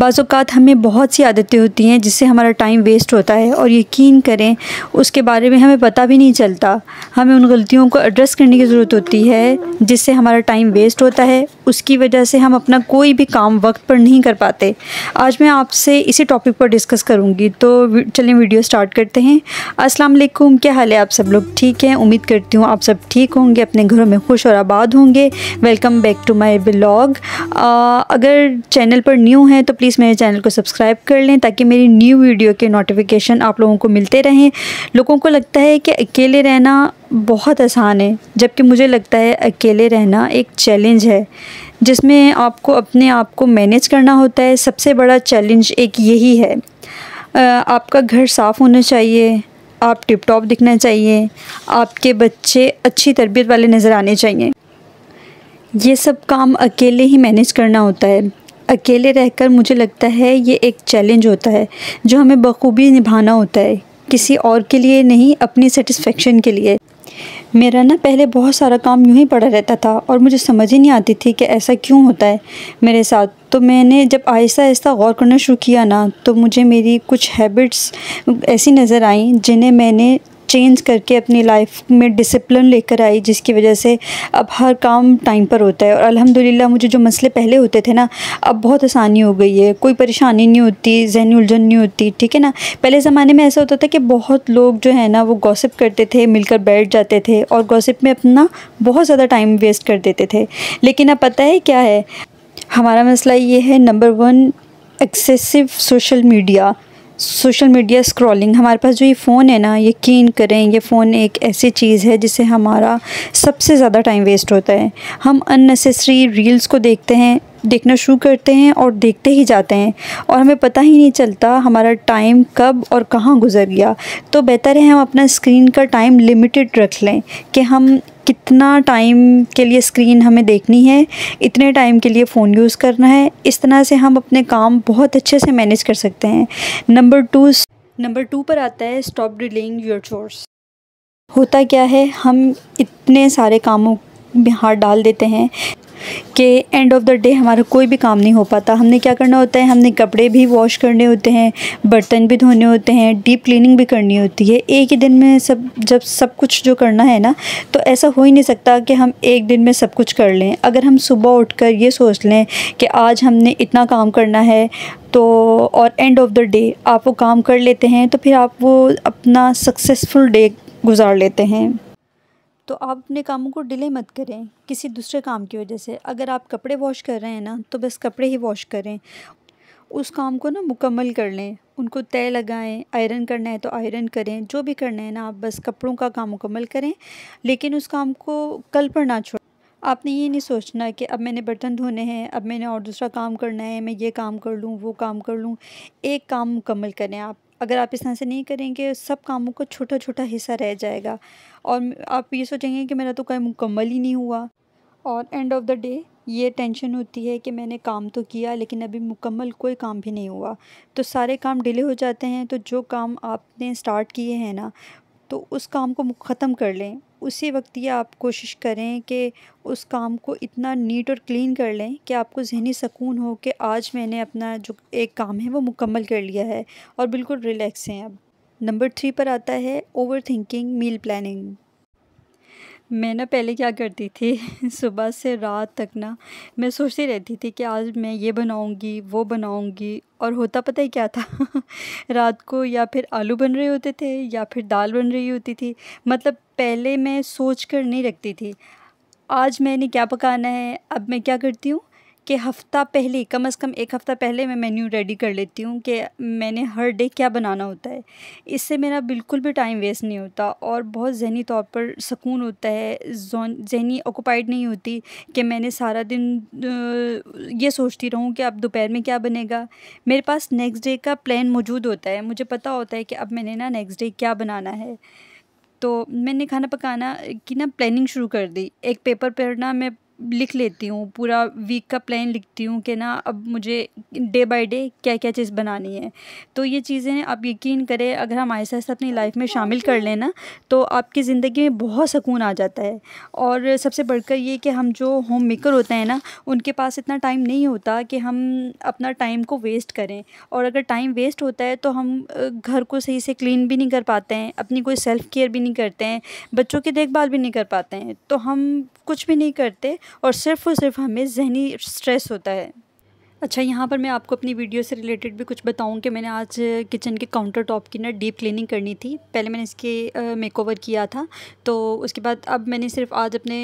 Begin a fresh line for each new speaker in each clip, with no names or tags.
बाज़ात हमें बहुत सी आदतें होती हैं जिससे हमारा टाइम वेस्ट होता है और यकीन करें उसके बारे में हमें पता भी नहीं चलता हमें उन गलतियों को एड्रेस करने की ज़रूरत होती है जिससे हमारा टाइम वेस्ट होता है उसकी वजह से हम अपना कोई भी काम वक्त पर नहीं कर पाते आज मैं आपसे इसी टॉपिक पर डिस्कस करूँगी तो चलें वीडियो स्टार्ट करते हैं असलम क्या हाल है आप सब लोग ठीक हैं उम्मीद करती हूँ आप सब ठीक होंगे अपने घरों में खुश और आबाद होंगे welcome back to my blog अगर चैनल पर न्यू हैं तो प्लीज़ प्लीज़ मेरे चैनल को सब्सक्राइब कर लें ताकि मेरी न्यू वीडियो के नोटिफिकेशन आप लोगों को मिलते रहें लोगों को लगता है कि अकेले रहना बहुत आसान है जबकि मुझे लगता है अकेले रहना एक चैलेंज है जिसमें आपको अपने आप को मैनेज करना होता है सबसे बड़ा चैलेंज एक यही है आपका घर साफ़ होना चाहिए आप टिप टॉप दिखना चाहिए आपके बच्चे अच्छी तरबियत वाले नज़र आने चाहिए ये सब काम अकेले ही मैनेज करना होता है अकेले रहकर मुझे लगता है ये एक चैलेंज होता है जो हमें बखूबी निभाना होता है किसी और के लिए नहीं अपनी सेटिस्फेक्शन के लिए मेरा ना पहले बहुत सारा काम यूँ ही पड़ा रहता था और मुझे समझ ही नहीं आती थी कि ऐसा क्यों होता है मेरे साथ तो मैंने जब आहिस्ता आहिस्ता गौर करना शुरू किया ना तो मुझे मेरी कुछ हैबिट्स ऐसी नज़र आई जिन्हें मैंने चेंज करके अपनी लाइफ में डिसिप्लिन लेकर आई जिसकी वजह से अब हर काम टाइम पर होता है और अल्हम्दुलिल्लाह मुझे जो मसले पहले होते थे ना अब बहुत आसानी हो गई है कोई परेशानी नहीं होती जहनी उलझन नहीं होती ठीक है ना पहले ज़माने में ऐसा होता था कि बहुत लोग जो है ना वो गॉसिप करते थे मिलकर बैठ जाते थे और गॉसिप में अपना बहुत ज़्यादा टाइम वेस्ट कर देते थे लेकिन अब पता है क्या है हमारा मसला ये है number one excessive social media social media scrolling हमारे पास जो ये फ़ोन है ना यकीन करें ये फ़ोन एक ऐसी चीज़ है जिससे हमारा सबसे ज़्यादा टाइम वेस्ट होता है हम अननेसेसरी रील्स को देखते हैं देखना शुरू करते हैं और देखते ही जाते हैं और हमें पता ही नहीं चलता हमारा टाइम कब और कहाँ गुजर गया तो बेहतर है हम अपना स्क्रीन का टाइम लिमिटेड रख लें कि हम कितना टाइम के लिए स्क्रीन हमें देखनी है इतने टाइम के लिए फ़ोन यूज़ करना है इस तरह से हम अपने काम बहुत अच्छे से मैनेज कर सकते हैं नंबर टू नंबर टू पर आता है स्टॉप डिलेइंग योर चोर्स होता क्या है हम इतने सारे कामों में हाथ डाल देते हैं कि एंड ऑफ द डे हमारा कोई भी काम नहीं हो पाता हमने क्या करना होता है हमने कपड़े भी वॉश करने होते हैं बर्तन भी धोने होते हैं डीप क्लीनिंग भी करनी होती है एक ही दिन में सब जब सब कुछ जो करना है ना तो ऐसा हो ही नहीं सकता कि हम एक दिन में सब कुछ कर लें अगर हम सुबह उठकर ये सोच लें कि आज हमने इतना काम करना है तो और एंड ऑफ द डे आप वो काम कर लेते हैं तो फिर आप वो अपना सक्सेसफुल डे गुजार लेते हैं तो आप अपने कामों को डिले मत करें किसी दूसरे काम की वजह से अगर आप कपड़े वॉश कर रहे हैं ना तो बस कपड़े ही वॉश करें उस काम को ना मुकम्मल कर लें उनको तय लगाएं आयरन करना है तो आयरन करें जो भी करना है ना आप बस कपड़ों का काम मुकम्मल करें लेकिन उस काम को कल पर ना छोड़ आपने ये नहीं सोचना कि अब मैंने बर्तन धोने हैं अब मैंने और दूसरा काम करना है मैं ये काम कर लूँ वो काम कर लूँ एक काम मुकम्मल करें आप अगर आप इस तरह से नहीं करेंगे सब कामों का छोटा छोटा हिस्सा रह जाएगा और आप ये सोचेंगे कि मेरा तो काम मुकम्मल ही नहीं हुआ और एंड ऑफ द डे ये टेंशन होती है कि मैंने काम तो किया लेकिन अभी मुकम्मल कोई काम भी नहीं हुआ तो सारे काम डिले हो जाते हैं तो जो काम आपने स्टार्ट किए हैं ना तो उस काम को ख़त्म कर लें उसी वक्त ये आप कोशिश करें कि उस काम को इतना नीट और क्लीन कर लें कि आपको जहनी सकून हो कि आज मैंने अपना जो एक काम है वो मुकम्मल कर लिया है और बिल्कुल रिलैक्स हैं अब नंबर थ्री पर आता है ओवर थिंकिंग मील प्लानिंग मैं ना पहले क्या करती थी सुबह से रात तक ना मैं सोचती रहती थी कि आज मैं ये बनाऊंगी वो बनाऊंगी और होता पता ही क्या था रात को या फिर आलू बन रहे होते थे या फिर दाल बन रही होती थी मतलब पहले मैं सोच कर नहीं रखती थी आज मैंने क्या पकाना है अब मैं क्या करती हूँ कि हफ़्ता पहले कम से कम एक हफ़्ता पहले मैं मेन्यू रेडी कर लेती हूँ कि मैंने हर डे क्या बनाना होता है इससे मेरा बिल्कुल भी टाइम वेस्ट नहीं होता और बहुत जहनी तौर पर सुकून होता है जहनी ऑक्यूपाइड नहीं होती कि मैंने सारा दिन ये सोचती रहूँ कि अब दोपहर में क्या बनेगा मेरे पास नेक्स्ट डे का प्लान मौजूद होता है मुझे पता होता है कि अब मैंने ना नेक्स्ट डे क्या बनाना है तो मैंने खाना पकाना की ना प्लानिंग शुरू कर दी एक पेपर पर ना मैं लिख लेती हूँ पूरा वीक का प्लान लिखती हूँ कि ना अब मुझे डे बाय डे क्या क्या चीज़ बनानी है तो ये चीज़ें आप यकीन करें अगर हम आहिस्ता आहिस्ता अपनी लाइफ में शामिल कर लें ना तो आपकी ज़िंदगी में बहुत सुकून आ जाता है और सबसे बढ़कर ये कि हम जो होम मेकर होते हैं ना उनके पास इतना टाइम नहीं होता कि हम अपना टाइम को वेस्ट करें और अगर टाइम वेस्ट होता है तो हम घर को सही से क्लीन भी नहीं कर पाते हैं अपनी कोई सेल्फ़ केयर भी नहीं करते हैं बच्चों की देखभाल भी नहीं कर पाते हैं तो हम कुछ भी नहीं करते और सिर्फ और सिर्फ हमें जहनी स्ट्रेस होता है अच्छा यहाँ पर मैं आपको अपनी वीडियो से रिलेटेड भी कुछ बताऊँ कि मैंने आज किचन के काउंटर टॉप की ना डीप क्लीनिंग करनी थी पहले मैंने इसके मेकओवर किया था तो उसके बाद अब मैंने सिर्फ आज अपने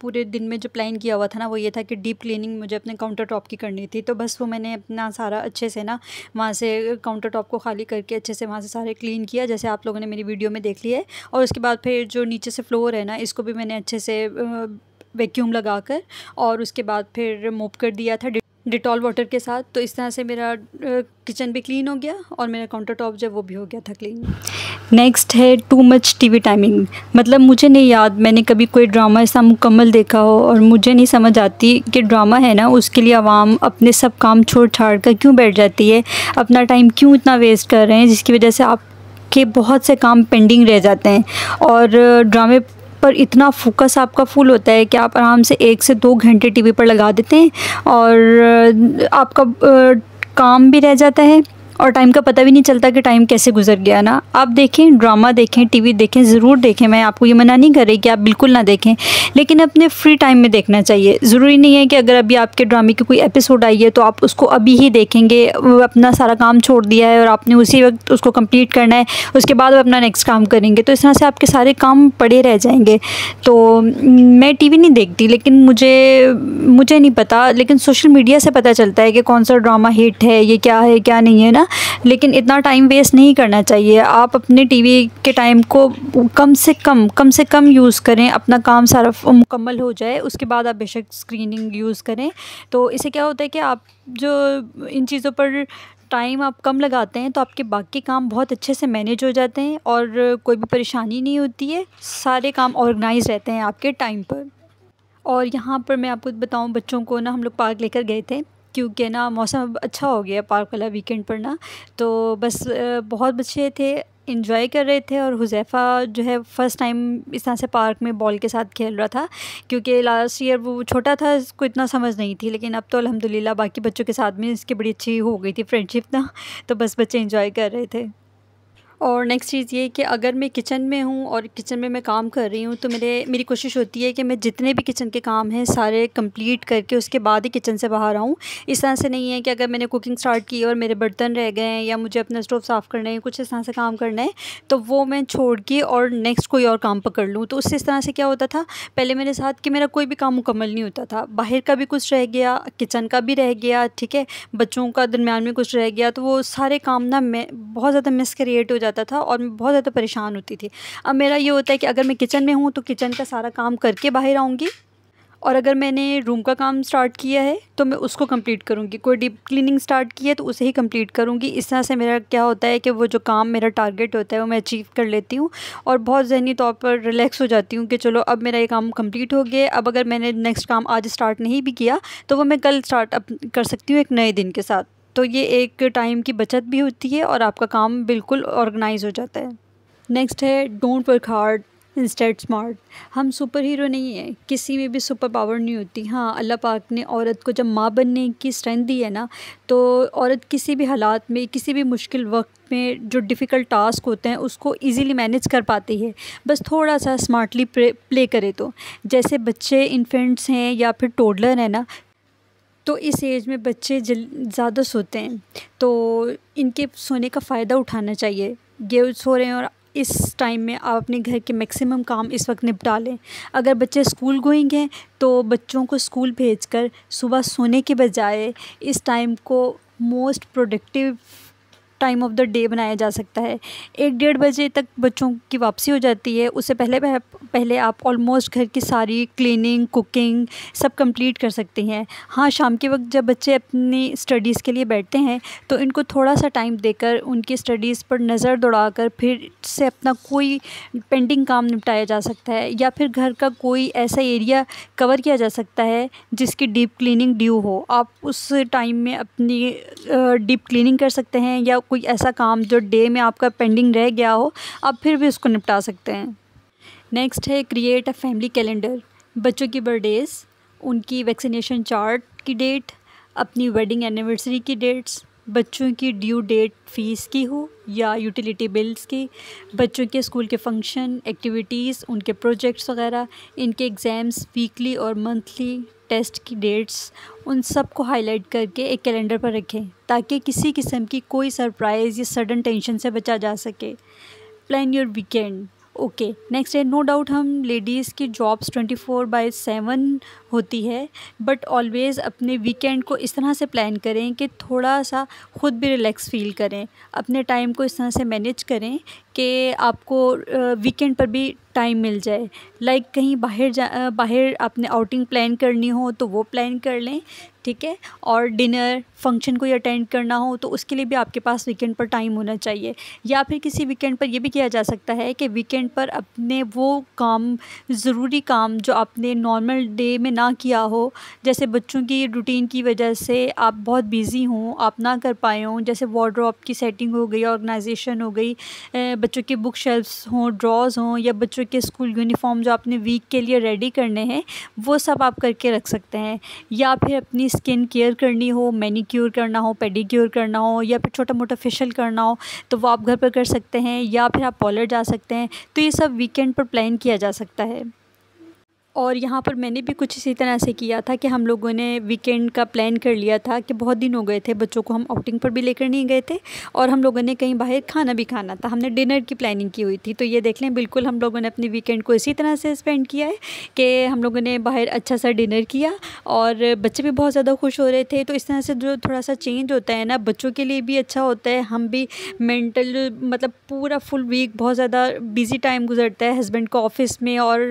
पूरे दिन में जो प्लान किया हुआ था ना वो ये था कि डीप क्लीनिंग मुझे अपने काउंटर टॉप की करनी थी तो बस वो मैंने अपना सारा अच्छे से ना वहाँ से काउंटर टॉप को खाली करके अच्छे से वहाँ से सारे क्लीन किया जैसे आप लोगों ने मेरी वीडियो में देख ली है और उसके बाद फिर जो नीचे से फ्लोर है ना इसको भी मैंने अच्छे से वैक्यूम लगाकर और उसके बाद फिर मूव कर दिया था डिटॉल वाटर के साथ तो इस तरह से मेरा किचन भी क्लीन हो गया और मेरा काउंटर टॉप जब वो भी हो गया था क्लीन नेक्स्ट है टू मच टीवी टाइमिंग मतलब मुझे नहीं याद मैंने कभी कोई ड्रामा ऐसा मुकम्मल देखा हो और मुझे नहीं समझ आती कि ड्रामा है ना उसके लिए आवाम अपने सब काम छोड़ छाड़ कर क्यों बैठ जाती है अपना टाइम क्यों इतना वेस्ट कर रहे हैं जिसकी वजह से आपके बहुत से काम पेंडिंग रह जाते हैं और ड्रामे पर इतना फोकस आपका फुल होता है कि आप आराम से एक से दो घंटे टीवी पर लगा देते हैं और आपका काम भी रह जाता है और टाइम का पता भी नहीं चलता कि टाइम कैसे गुजर गया ना आप देखें ड्रामा देखें टीवी देखें ज़रूर देखें मैं आपको ये मना नहीं कर रही कि आप बिल्कुल ना देखें लेकिन अपने फ्री टाइम में देखना चाहिए ज़रूरी नहीं है कि अगर अभी आपके ड्रामे की कोई एपिसोड आई है तो आप उसको अभी ही देखेंगे अपना सारा काम छोड़ दिया है और आपने उसी वक्त उसको कम्प्लीट करना है उसके बाद अपना नेक्स्ट काम करेंगे तो इस तरह से आपके सारे काम पड़े रह जाएंगे तो मैं वी नहीं देखती लेकिन मुझे मुझे नहीं पता लेकिन सोशल मीडिया से पता चलता है कि कौन सा ड्रामा हिट है ये क्या है क्या नहीं है ना लेकिन इतना टाइम वेस्ट नहीं करना चाहिए आप अपने टीवी के टाइम को कम से कम कम से कम यूज़ करें अपना काम सारा मुकम्मल हो जाए उसके बाद आप बेशक स्क्रीनिंग यूज़ करें तो इससे क्या होता है कि आप जो इन चीज़ों पर टाइम आप कम लगाते हैं तो आपके बाकी काम बहुत अच्छे से मैनेज हो जाते हैं और कोई भी परेशानी नहीं होती है सारे काम ऑर्गेनाइज रहते हैं आपके टाइम पर और यहाँ पर मैं आपको बताऊँ बच्चों को ना हम लोग पार्क लेकर गए थे क्योंकि ना मौसम अच्छा हो गया पार्क वाला वीकेंड पर ना तो बस बहुत बच्चे थे इन्जॉय कर रहे थे और हुजैफ़ा जो है फ़र्स्ट टाइम इस तरह से पार्क में बॉल के साथ खेल रहा था क्योंकि लास्ट ईयर वो छोटा था इसको इतना समझ नहीं थी लेकिन अब तो अलहमदिल्ला बाकी बच्चों के साथ में इसकी बड़ी अच्छी हो गई थी फ्रेंडशिप ना तो बस बच्चे इन्जॉय कर रहे थे और नेक्स्ट चीज़ ये कि अगर मैं किचन में हूँ और किचन में मैं काम कर रही हूँ तो मेरे मेरी कोशिश होती है कि मैं जितने भी किचन के काम हैं सारे कंप्लीट करके उसके बाद ही किचन से बाहर आऊँ इस तरह से नहीं है कि अगर मैंने कुकिंग स्टार्ट की और मेरे बर्तन रह गए हैं या मुझे अपना स्टोव साफ़ करना है कुछ इस तरह से काम करना है तो वो मैं छोड़ के और नेक्स्ट कोई और काम पकड़ लूँ तो उससे इस तरह से क्या होता था पहले मेरे साथ कि मेरा कोई भी काम मुकम्मल नहीं होता था बाहर का भी कुछ रह गया किचन का भी रह गया ठीक है बच्चों का दरमियान में कुछ रह गया तो वो सारे काम ना मैं बहुत ज़्यादा मिसक्रिएट हो जाता था और मैं बहुत ज़्यादा परेशान होती थी अब मेरा ये होता है कि अगर मैं किचन में हूँ तो किचन का सारा काम करके बाहर आऊँगी और अगर मैंने रूम का काम स्टार्ट किया है तो मैं उसको कंप्लीट करूँगी कोई डीप क्लीनिंग स्टार्ट की है तो उसे ही कंप्लीट करूँगी इस तरह से मेरा क्या होता है कि वो जो काम मेरा टारगेट होता है वो मैं अचीव कर लेती हूँ और बहुत जहनी तौर पर रिलैक्स हो जाती हूँ कि चलो अब मेरा ये काम कम्प्लीट हो गया अब अगर मैंने नेक्स्ट काम आज स्टार्ट नहीं भी किया तो वह मैं कल स्टार्ट कर सकती हूँ एक नए दिन के साथ तो ये एक टाइम की बचत भी होती है और आपका काम बिल्कुल ऑर्गेनाइज हो जाता है नेक्स्ट है don't work hard instead smart हम सुपर हीरो नहीं हैं किसी में भी सुपर पावर नहीं होती हाँ अल्लाह पाक ने औरत को जब माँ बनने की स्ट्रेंथ दी है ना तो औरत किसी भी हालात में किसी भी मुश्किल वक्त में जो डिफ़िकल्ट टास्क होते हैं उसको इजीली मैनेज कर पाती है बस थोड़ा सा स्मार्टली प्ले करे तो जैसे बच्चे इन्फेंट्स हैं या फिर टोडलर हैं ना तो इस एज में बच्चे ज़्यादा सोते हैं तो इनके सोने का फ़ायदा उठाना चाहिए ये सो रहे हैं और इस टाइम में आप अपने घर के मैक्सिमम काम इस वक्त निपटा लें अगर बच्चे स्कूल गोइंग हैं तो बच्चों को स्कूल भेजकर सुबह सोने के बजाय इस टाइम को most productive time of the day बनाया जा सकता है एक डेढ़ बजे तक बच्चों की वापसी हो जाती है उससे पहले पहले आप ऑलमोस्ट घर की सारी क्लीनिंग कुकिंग सब कंप्लीट कर सकती हैं हाँ शाम के वक्त जब बच्चे अपनी स्टडीज़ के लिए बैठते हैं तो इनको थोड़ा सा टाइम देकर उनकी स्टडीज़ पर नज़र दौड़ा कर फिर से अपना कोई पेंडिंग काम निपटाया जा सकता है या फिर घर का कोई ऐसा एरिया कवर किया जा सकता है जिसकी डीप क्लिनिंग ड्यू हो आप उस टाइम में अपनी डीप क्लिनिंग कर सकते हैं या कोई ऐसा काम जो डे में आपका पेंडिंग रह गया हो आप फिर भी उसको निपटा सकते हैं नेक्स्ट है क्रिएट अ फैमिली कैलेंडर बच्चों की बर्थडेज़ उनकी वैक्सीनेशन चार्ट की डेट अपनी वेडिंग एनिवर्सरी की डेट्स बच्चों की ड्यू डेट फ़ीस की हो या यूटिलिटी बिल्स की बच्चों के स्कूल के फंक्शन एक्टिविटीज़ उनके प्रोजेक्ट्स वगैरह इनके एग्ज़ाम्स वीकली और मंथली टेस्ट की डेट्स उन सब को हाईलाइट करके एक कैलेंडर पर रखें ताकि किसी किस्म की कोई सरप्राइज़ या सडन टेंशन से बचा जा सके plan your weekend okay next है नो डाउट हम लेडीज़ की jobs twenty four by seven होती है बट ऑलवेज़ अपने वीकेंड को इस तरह से प्लान करें कि थोड़ा सा ख़ुद भी रिलैक्स फील करें अपने टाइम को इस तरह से मैनेज करें कि आपको वीकेंड पर भी टाइम मिल जाए लाइक like कहीं बाहर जा बाहर आपने आउटिंग प्लान करनी हो तो वो प्लान कर लें ठीक है और डिनर फंक्शन कोई अटेंड करना हो तो उसके लिए भी आपके पास वीकेंड पर टाइम होना चाहिए या फिर किसी वीकेंड पर यह भी किया जा सकता है कि वीकेंड पर अपने वो काम ज़रूरी काम जो आपने नॉर्मल डे में ना किया हो जैसे बच्चों की रूटीन की वजह से आप बहुत बिज़ी हों आप ना कर पाए हों जैसे वार्ड्रॉप की सेटिंग हो गई ऑर्गेनाइजेशन हो गई बच्चों के बुक शेल्फ्स हों ड्रॉज हों या बच्चों बच्चों के स्कूल यूनिफॉर्म जो आपने वीक के लिए रेडी करने हैं वो सब आप करके रख सकते हैं या फिर अपनी स्किन केयर करनी हो मैनीक्योर करना हो पेडिक्योर करना हो या फिर छोटा मोटा फेशियल करना हो तो वो आप घर पर कर सकते हैं या फिर आप पॉलर जा सकते हैं तो ये सब वीकेंड पर प्लान किया जा सकता है और यहाँ पर मैंने भी कुछ इसी तरह से किया था कि हम लोगों ने वीकेंड का प्लान कर लिया था कि बहुत दिन हो गए थे बच्चों को हम आउटिंग पर भी लेकर नहीं गए थे और हम लोगों ने कहीं बाहर खाना भी खाना था हमने डिनर की प्लानिंग की हुई थी तो ये देख लें बिल्कुल हम लोगों ने अपने वीकेंड को इसी तरह से स्पेंड किया है कि हम लोगों ने बाहर अच्छा सा डिनर किया और बच्चे भी बहुत ज़्यादा खुश हो रहे थे तो इस तरह से जो थोड़ा सा चेंज होता है ना बच्चों के लिए भी अच्छा होता है हम भी मेंटल मतलब पूरा फुल वीक बहुत ज़्यादा बिज़ी टाइम गुजरता है हस्बैंड को ऑफिस में और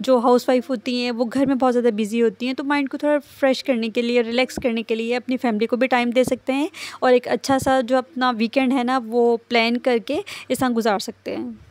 जो हाउसवाइफ होती हैं वो घर में बहुत ज़्यादा बिजी होती हैं तो माइंड को थोड़ा फ्रेश करने के लिए रिलैक्स करने के लिए अपनी फैमिली को भी टाइम दे सकते हैं और एक अच्छा सा जो अपना वीकेंड है ना वो प्लान करके इस गुजार सकते हैं